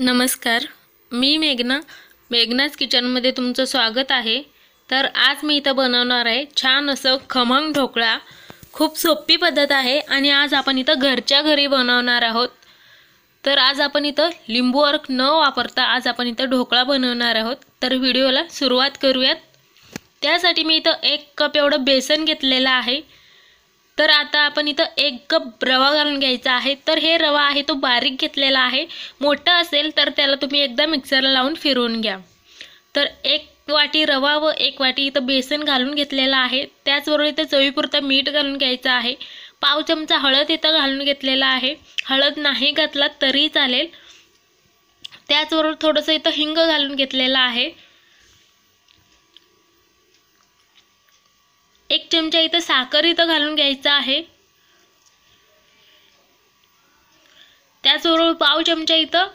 नमस्कार मी मेघना मेघनाज किचनमध्ये तुमचं स्वागत आहे तर आज मी इथं बनवणार आहे छान असं खमंग ढोकळा खूप सोपी पद्धत आहे आणि आज आपण इथं घरच्या घरी बनवणार आहोत तर आज आपण इथं लिंबू अर्क न वापरता आज आपण इथं ढोकळा बनवणार आहोत तर व्हिडिओला सुरुवात करूयात त्यासाठी मी इथं एक कप एवढं बेसन घेतलेलं आहे तर आता आपण इथं एक कप रवा घालून घ्यायचा आहे तर हे रवा आहे तो बारीक घेतलेला आहे मोठं असेल तर त्याला तुम्ही एकदा मिक्सरला लावून फिरवून घ्या तर एक वाटी रवा व एक वाटी इथं बेसन घालून घेतलेला आहे त्याचबरोबर इथं चवीपुरतं मीठ घालून घ्यायचं आहे पाव चमचा हळद इथं घालून घेतलेला आहे हळद नाही घातला तरी चालेल त्याचबरोबर थोडंसं इथं हिंग घालून घेतलेलं आहे एक चमचा इथं साखर इथं घालून घ्यायचा आहे त्याचबरोबर पाव चमचा इथं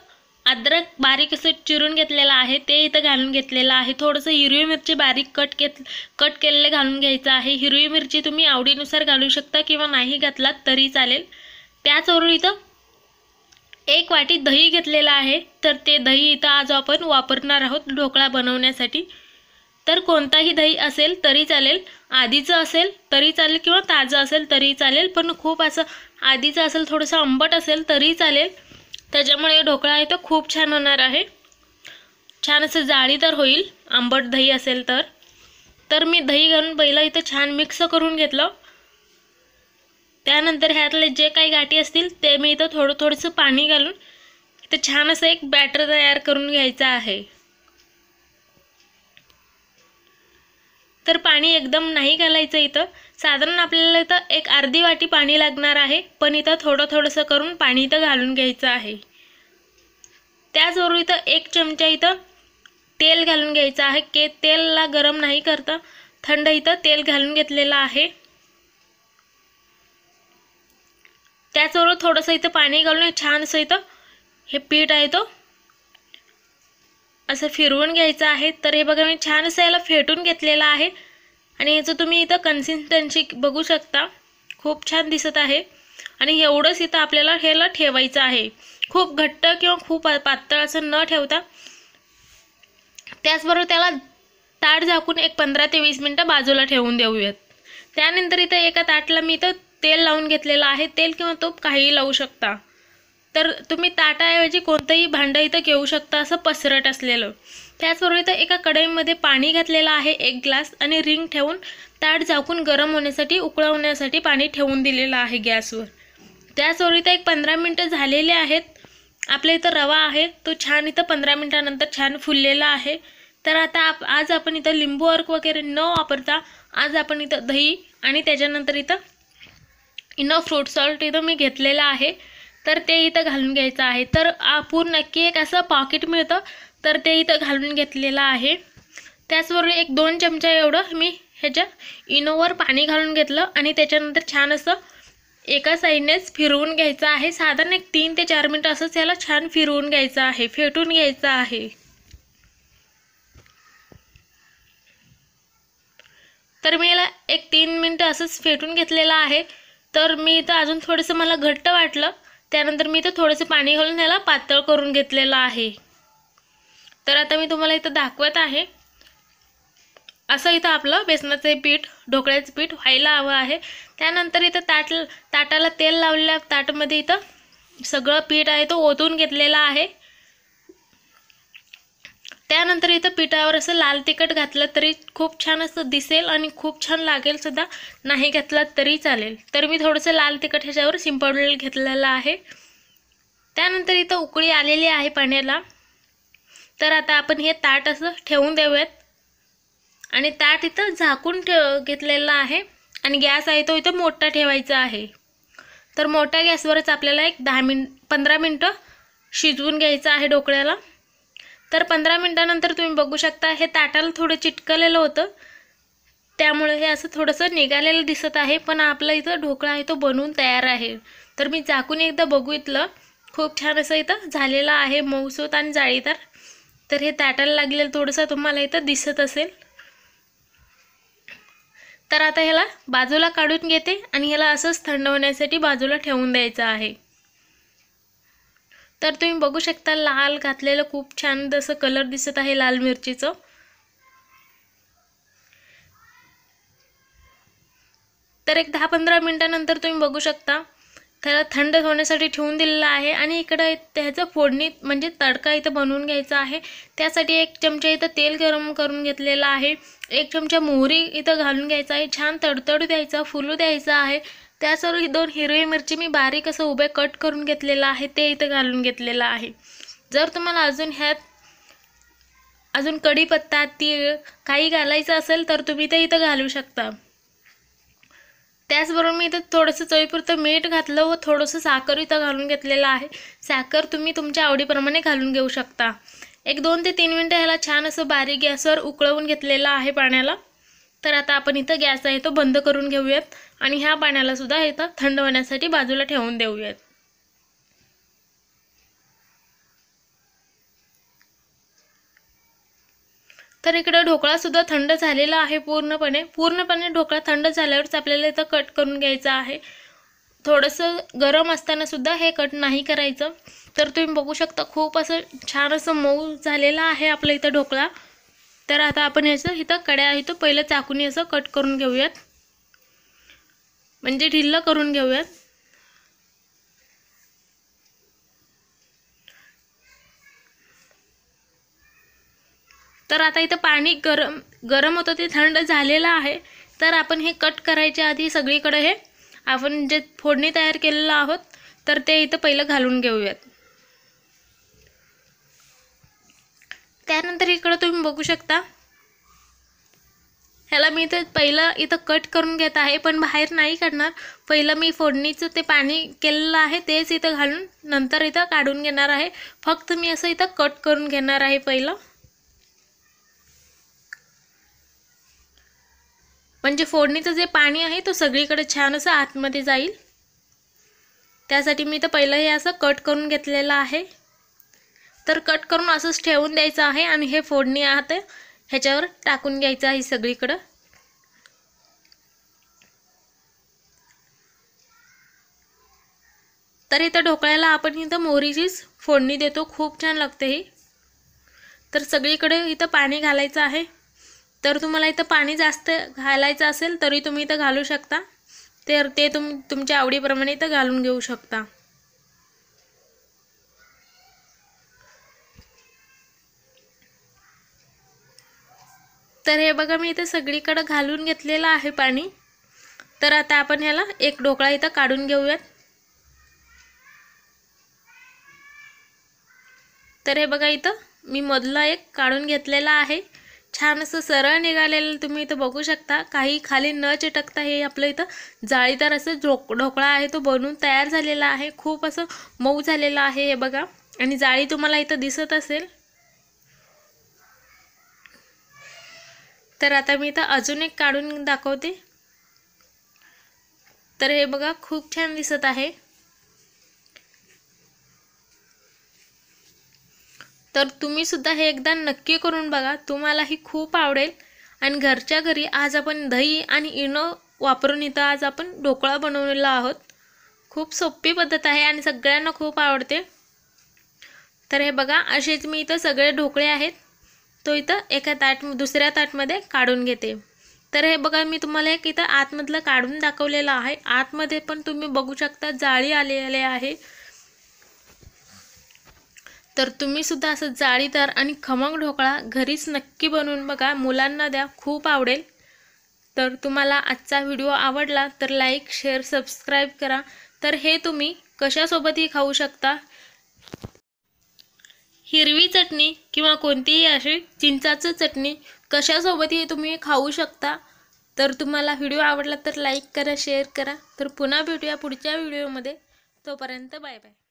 अद्रक बारीक असं चिरून घेतलेलं आहे ते इथं घालून घेतलेलं आहे थोडंसं हिरवी मिरची बारीक कट घेत कट केलेले घालून घ्यायचं आहे हिरवी मिरची तुम्ही आवडीनुसार घालू शकता किंवा नाही घातलात तरी चालेल त्याचबरोबर इथं एक वाटी दही घेतलेलं आहे तर ते दही इथं आज आपण वापरणार आहोत ढोकळा बनवण्यासाठी तर कोणताही दही असेल तरी चालेल आधीचं असेल तरी चालेल किंवा ताजं असेल तरी चालेल पण खूप असं आधीचं असेल थोडंसं आंबट असेल तरी चालेल त्याच्यामुळे ढोकळा आहे तो खूप छान होणार आहे छान असं जाळी तर होईल आंबट दही असेल तर तर मी दही घालून पहिलं इथं छान मिक्स करून घेतलं त्यानंतर ह्यातले जे काही गाठी असतील ते मी इथं थोडं थोडंसं पाणी घालून इथं छान असं एक बॅटर तयार करून घ्यायचं आहे तर पाणी एकदम नाही घालायचं इथं साधारण आपल्याला इथं एक अर्धी वाटी पाणी लागणार आहे पण इथं थोडं थोडंसं करून पाणी इथं घालून घ्यायचं आहे त्याचबरोबर इथं एक चमचा इथं तेल घालून घ्यायचं आहे के तेलला गरम नाही करता थंड इथं तेल घालून घेतलेलं आहे त्याचबरोबर थोडंसं इथं पाणी घालून छानसं इथं हे पीठ आहे तो असं फिरवून घ्यायचं आहे तर हे बघा मी छान असं याला फेटून घेतलेलं आहे आणि याचं तुम्ही इथं कन्सिस्टन्सी बघू शकता खूप छान दिसत आहे आणि एवढंच इथं आपल्याला ह्याला ठेवायचं आहे खूप घट्ट किंवा खूप पातळ असं न ठेवता त्याचबरोबर त्याला ताट झाकून एक पंधरा ते वीस मिनटं बाजूला ठेवून देऊयात त्यानंतर इथं एका ताटला मी इथं तेल लावून घेतलेलं आहे तेल किंवा तूप काहीही लावू शकता तर तुम्ही ताटाऐवजी कोणतंही भांडं इथं घेऊ शकता असं पसरट असलेलं त्याचबरोबर इथं एका कढईमध्ये पाणी घातलेलं आहे एक ग्लास आणि रिंग ठेवून ताट झाकून गरम होण्यासाठी उकळवण्यासाठी पाणी ठेवून दिलेलं आहे गॅसवर त्याचबरोबर इथं एक पंधरा मिनटं झालेले आहेत आपल्या इथं रवा आहे तो छान इथं पंधरा मिनटानंतर छान फुललेला आहे तर आता आप आज आपण इथं लिंबू अर्क वगैरे न वापरता आज आपण इथं दही आणि त्याच्यानंतर इथं इनो फ्रूट सॉल्ट इथं मी घेतलेला आहे तर ते इथं घालून घ्यायचं आहे तर पूर्ण नक्की एक असं पॉकेट मिळतं तर ते इथं घालून घेतलेलं आहे त्याचबरोबर एक दोन चमचा एवढं मी ह्याच्या इनोवर पाणी घालून घेतलं आणि त्याच्यानंतर छान असं एका साईडनेच फिरवून घ्यायचं आहे साधारण एक तीन ते चार मिनटं असंच याला छान फिरवून घ्यायचं आहे फेटून घ्यायचं आहे तर मी याला एक तीन मिनटं असंच फेटून घेतलेलं आहे तर मी इथं अजून थोडंसं मला घट्ट वाटलं त्यानंतर मी इथं थोडंसं पाणी घालून याला पातळ करून घेतलेलं आहे तर आता मी तुम्हाला इथं दाखवत आहे असं इथं आपलं बेसनाचं पीठ ढोकळ्याचं पीठ व्हायला हवं आहे त्यानंतर इथं ताट ताटाला तेल लावलेल्या ताटमध्ये इथं सगळं पीठ आहे तो ओतून घेतलेला आहे त्यानंतर इथं पिठावर असं लाल तिखट घातलं तरी खूप छान असं दिसेल आणि खूप छान लागेल सुद्धा नाही घातला तरी चालेल तर मी थोडंसं लाल तिखट ह्याच्यावर शिंपडलेलं घेतलेलं आहे त्यानंतर इथं उकळी आलेली आहे पाण्याला तर आता आपण हे ताट असं ठेवून देऊयात आणि ताट इथं झाकून ठेव घेतलेलं आहे आणि गॅस आहे तो इथं मोठा ठेवायचा आहे तर मोठ्या गॅसवरच आपल्याला एक दहा मिन पंधरा मिनटं शिजवून घ्यायचं आहे ढोकळ्याला तर पंधरा मिनटानंतर तुम्ही बघू शकता हे ताटाला थोडं चिटकलेलं होतं त्यामुळे हे असं थोडंसं निघालेलं दिसत आहे पण आपला इथं ढोकळा आहे तो बनवून तयार आहे तर मी झाकून एकदा बघू इथलं खूप छान असं इथं झालेलं आहे मऊसूत आणि जाळीदार तर हे ताटाला लागलेलं थोडंसं तुम्हाला इथं दिसत असेल तर आता ह्याला बाजूला काढून घेते आणि ह्याला असंच थंड होण्यासाठी बाजूला ठेवून द्यायचं आहे तर तुम्ही बघू शकता लाल घातलेलं खूप छान जसं कलर दिसत आहे लाल मिरचीचं तर एक दहा पंधरा मिनटानंतर तुम्ही बघू शकता त्याला थंड होण्यासाठी ठेवून दिलेलं आहे आणि इकडं त्याचं फोडणी म्हणजे तडका इथं बनवून घ्यायचा आहे त्यासाठी एक चमचा इथं तेल गरम करून घेतलेला आहे एक चमचा मोहरी इथं घालून घ्यायचा आहे छान तडतडू द्यायचा फुलू द्यायचा आहे ही दोन हिरवी मिरची मी बारीक असं उभे कट करून घेतलेलं आहे ते इथं घालून घेतलेलं आहे जर तुम्हाला अजून ह्यात अजून कढीपत्ता तीळ काही घालायचं असेल तर तुम्ही ते इथं घालू शकता त्याचबरोबर मी इथं थोडंसं चवीपुरतं मीठ घातलं व थोडंसं साखर इथं घालून घेतलेलं आहे साखर तुम्ही तुमच्या आवडीप्रमाणे घालून घेऊ शकता एक दोन ते तीन मिनटं ह्याला छान असं बारीक गॅसवर उकळवून घेतलेलं आहे पाण्याला तर आता आपण इथं गॅस आहे तो बंद करून घेऊयात आणि ह्या पाण्याला सुद्धा इथं थंड होण्यासाठी बाजूला ठेवून देऊयात तर इकडं ढोकळासुद्धा थंड झालेला आहे पूर्णपणे पूर्णपणे ढोकळा थंड झाल्यावरच आपल्याला इथं कट करून घ्यायचा आहे थोडंसं गरम असतानासुद्धा हे कट नाही करायचं तर तुम्ही बघू शकता खूप असं छान असं मऊ झालेलं आहे आपलं इथं ढोकळा तर आता आपण याचं इथं कड्या इथं पहिलं चाकूने असं कट करून घेऊयात म्हणजे ढिल्लं करून घेऊयात तर आता इथं पाणी गरम गरम होतं ते थंड झालेलं आहे तर आपण हे कट करायच्या आधी सगळीकडे हे आपण जे फोडणी तयार केलेलं आहोत तर ते इथं पहिलं घालून घेऊयात त्यानंतर इकडं तुम्ही बघू शकता ह्याला मी इथं पहिलं इथं कट करून घेत आहे पण बाहेर नाही काढणार पहिलं मी फोडणीचं ते पाणी केलेलं आहे तेच इथं घालून नंतर इथं काढून घेणार आहे फक्त मी असं इथं कट करून घेणार आहे पहिलं म्हणजे फोडणीचं जे पाणी आहे तो सगळीकडे छान असं आतमध्ये जाईल त्यासाठी मी तर पहिलं हे असं कट करून घेतलेलं आहे तर कट करून असंच ठेवून द्यायचं आहे आणि हे फोडणी आहात ह्याच्यावर टाकून घ्यायचं आहे सगळीकडं तर इथं ढोकळ्याला आपण इथं मोहरीचीच फोडणी देतो खूप छान लागते ही तर सगळीकडे इथं पाणी घालायचं आहे तर तुम्हाला इथं पाणी जास्त घालायचं असेल तरी तुम्ही इथं घालू शकता तर ते तुम तुमच्या आवडीप्रमाणे इथं घालून घेऊ शकता तर हे बघा मी इथे सगळीकडं घालून घेतलेलं आहे पाणी तर आता आपण ह्याला एक ढोकळा इथं काढून घेऊयात तर हे बघा इथं मी मधला एक काढून घेतलेला आहे छान असं सरळ निघालेलं तुम्ही इथं बघू शकता काही खाली न चिटकता हे आपलं इथं जाळीदार असं झोक ढोकळा आहे तो बनून तयार झालेला आहे खूप असं मऊ झालेलं आहे हे बघा आणि जाळी तुम्हाला इथं दिसत असेल तर आता मी इथं अजून एक काढून दाखवते तर हे बघा खूप छान दिसत आहे तर तुम्ही सुद्धा हे एकदा नक्की करून बघा तुम्हाला ही खूप आवडेल आणि घरच्या घरी आज आपण दही आणि इनो वापरून इथं आज आपण ढोकळा बनवलेला आहोत खूप सोपी पद्धत आहे आणि सगळ्यांना खूप आवडते तर हे बघा असेच मी इथं सगळे ढोकळे आहेत तो इथं एका ताट दुसऱ्या ताटमध्ये काढून घेते तर हे बघा मी तुम्हाला एक इथं आतमधलं काढून दाखवलेलं आहे आतमध्ये पण तुम्ही बघू शकता जाळी आलेले आहे तर तुम्ही सुद्धा असं जाळीदार आणि खमंग ढोकळा घरीच नक्की बनवून बघा मुलांना द्या खूप आवडेल तर तुम्हाला आजचा व्हिडिओ आवडला तर लाईक शेअर सबस्क्राईब करा तर हे तुम्ही कशासोबतही खाऊ शकता हिरवी चटणी किंवा कोणतीही अशी चिंचाचं चटणी हे तुम्ही खाऊ शकता तर तुम्हाला व्हिडिओ आवडला तर लाईक करा शेअर करा तर पुन्हा भेटूया पुढच्या व्हिडिओमध्ये तोपर्यंत बाय बाय